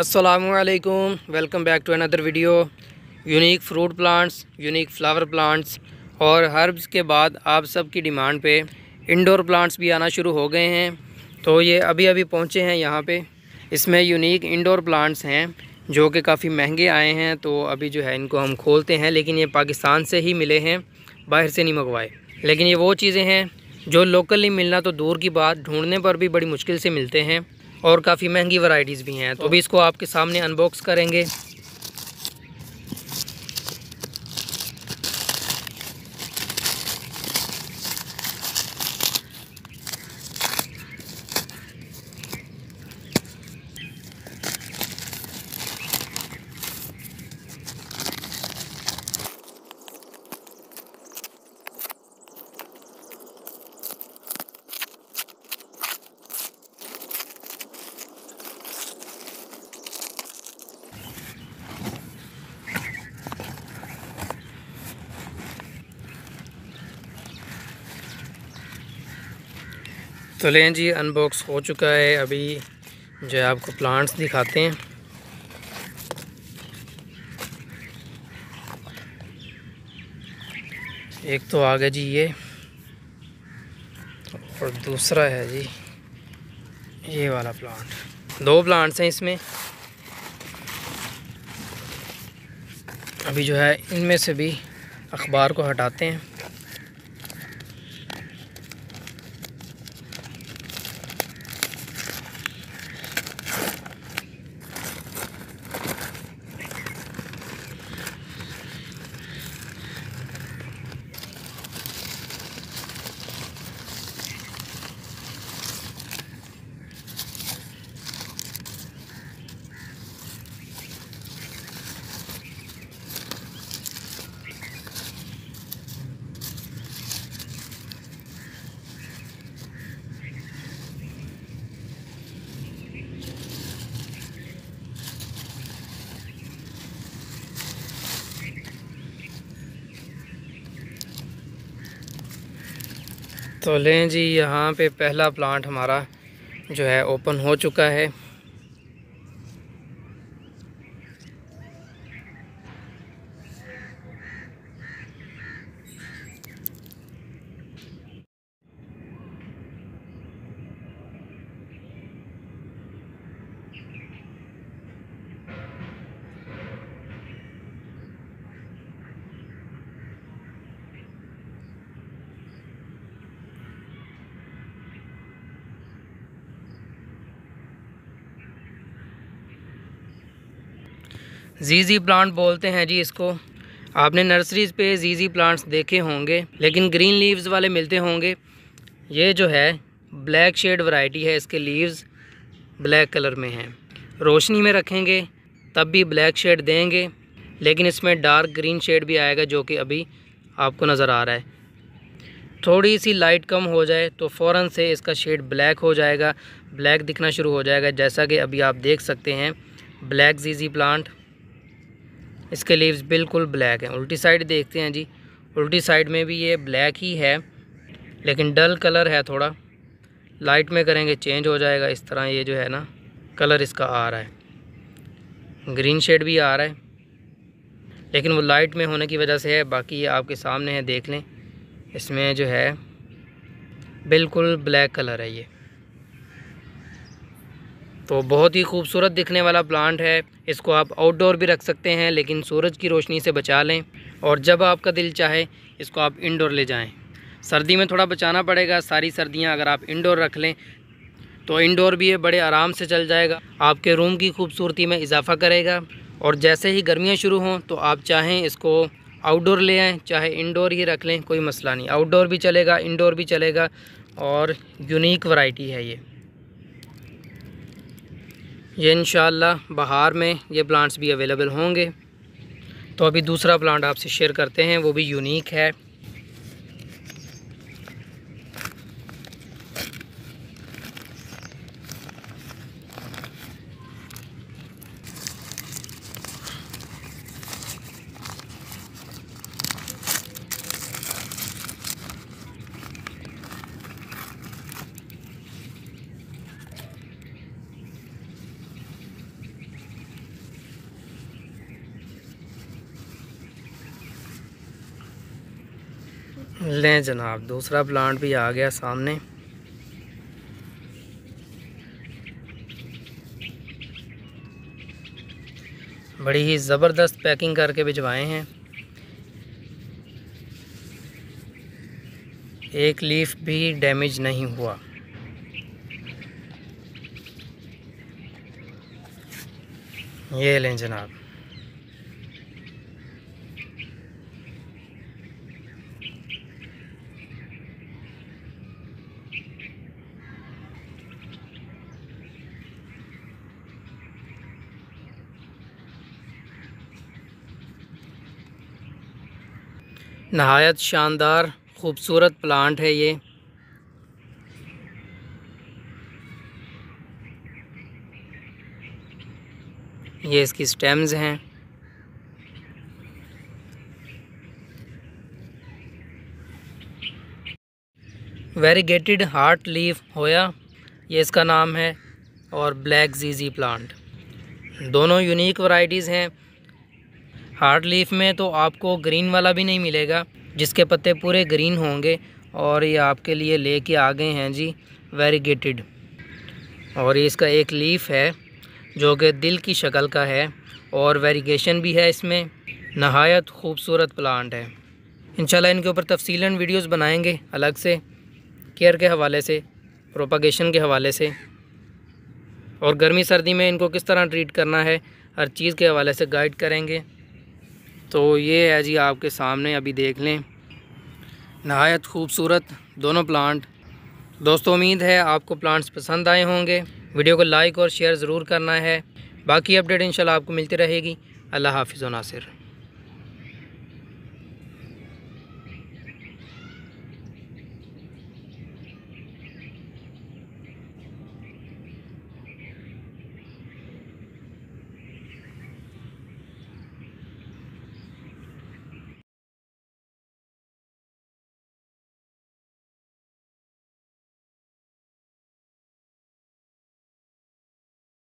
असलकुम welcome back to another video unique fruit plants unique flower plants और herbs के बाद आप सब की डिमांड पे इंडोर प्लांट्स भी आना शुरू हो गए हैं तो ये अभी अभी पहुँचे हैं यहाँ पे इसमें यूनिक इंडोर प्लांट्स हैं जो कि काफ़ी महंगे आए हैं तो अभी जो है इनको हम खोलते हैं लेकिन ये पाकिस्तान से ही मिले हैं बाहर से नहीं मंगवाए लेकिन ये वो चीज़ें हैं जो लोकली मिलना तो दूर की बात ढूंढने पर भी बड़ी मुश्किल से मिलते हैं और काफ़ी महंगी वैरायटीज़ भी हैं तो अभी इसको आपके सामने अनबॉक्स करेंगे तो लें जी अनबॉक्स हो चुका है अभी जो है आपको प्लांट्स दिखाते हैं एक तो आ गया जी ये और दूसरा है जी ये वाला प्लांट दो प्लांट्स हैं इसमें अभी जो है इनमें से भी अखबार को हटाते हैं तो लें जी यहाँ पे पहला प्लांट हमारा जो है ओपन हो चुका है जीजी प्लांट बोलते हैं जी इसको आपने नर्सरीज़ पे जीजी प्लांट्स देखे होंगे लेकिन ग्रीन लीव्स वाले मिलते होंगे ये जो है ब्लैक शेड वैरायटी है इसके लीव्स ब्लैक कलर में हैं रोशनी में रखेंगे तब भी ब्लैक शेड देंगे लेकिन इसमें डार्क ग्रीन शेड भी आएगा जो कि अभी आपको नज़र आ रहा है थोड़ी सी लाइट कम हो जाए तो फ़ौर से इसका शेड ब्लैक हो जाएगा ब्लैक दिखना शुरू हो जाएगा जैसा कि अभी आप देख सकते हैं ब्लैक जीजी प्लांट इसके लीव्स बिल्कुल ब्लैक हैं उल्टी साइड देखते हैं जी उल्टी साइड में भी ये ब्लैक ही है लेकिन डल कलर है थोड़ा लाइट में करेंगे चेंज हो जाएगा इस तरह ये जो है ना कलर इसका आ रहा है ग्रीन शेड भी आ रहा है लेकिन वो लाइट में होने की वजह से है बाकी ये आपके सामने है देख लें इसमें जो है बिल्कुल ब्लैक कलर है ये तो बहुत ही खूबसूरत दिखने वाला प्लांट है इसको आप आउटडोर भी रख सकते हैं लेकिन सूरज की रोशनी से बचा लें और जब आपका दिल चाहे इसको आप इंडोर ले जाएं सर्दी में थोड़ा बचाना पड़ेगा सारी सर्दियां अगर आप इंडोर रख लें तो इंडोर भी ये बड़े आराम से चल जाएगा आपके रूम की खूबसूरती में इजाफा करेगा और जैसे ही गर्मियाँ शुरू हों तो आप चाहें इसको आउटडोर ले आएँ चाहे इनडोर ही रख लें कोई मसला नहीं आउटडोर भी चलेगा इनडोर भी चलेगा और यूनिक वाइटी है ये ये इन बहार में ये प्लांट्स भी अवेलेबल होंगे तो अभी दूसरा प्लांट आपसे शेयर करते हैं वो भी यूनिक है लें जनाब दूसरा प्लांट भी आ गया सामने बड़ी ही ज़बरदस्त पैकिंग करके भिजवाए हैं एक लीफ भी डैमेज नहीं हुआ ये लें जनाब नहायत शानदार ख़ूबसूरत प्लांट है ये ये इसकी स्टेम्स हैं वेरीगेटेड हार्ट लीफ होया ये इसका नाम है और ब्लैक जीजी प्लांट दोनों यूनिक वैरायटीज़ हैं हार्ड लीफ में तो आपको ग्रीन वाला भी नहीं मिलेगा जिसके पत्ते पूरे ग्रीन होंगे और ये आपके लिए लेके आ गए हैं जी वेरीगेटेड और ये इसका एक लीफ है जो कि दिल की शक्ल का है और वेरीगेशन भी है इसमें नहायत खूबसूरत प्लांट है इंशाल्लाह इनके ऊपर तफसीला वीडियोस बनाएंगे अलग से केयर के हवाले से प्रोपागेशन के हवाले से और गर्मी सर्दी में इनको किस तरह ट्रीट करना है हर चीज़ के हवाले से गाइड करेंगे तो ये है जी आपके सामने अभी देख लें नहायत खूबसूरत दोनों प्लांट दोस्तों उम्मीद है आपको प्लांट्स पसंद आए होंगे वीडियो को लाइक और शेयर ज़रूर करना है बाकी अपडेट इंशाल्लाह आपको मिलती रहेगी अल्लाह हाफिज़ नासिर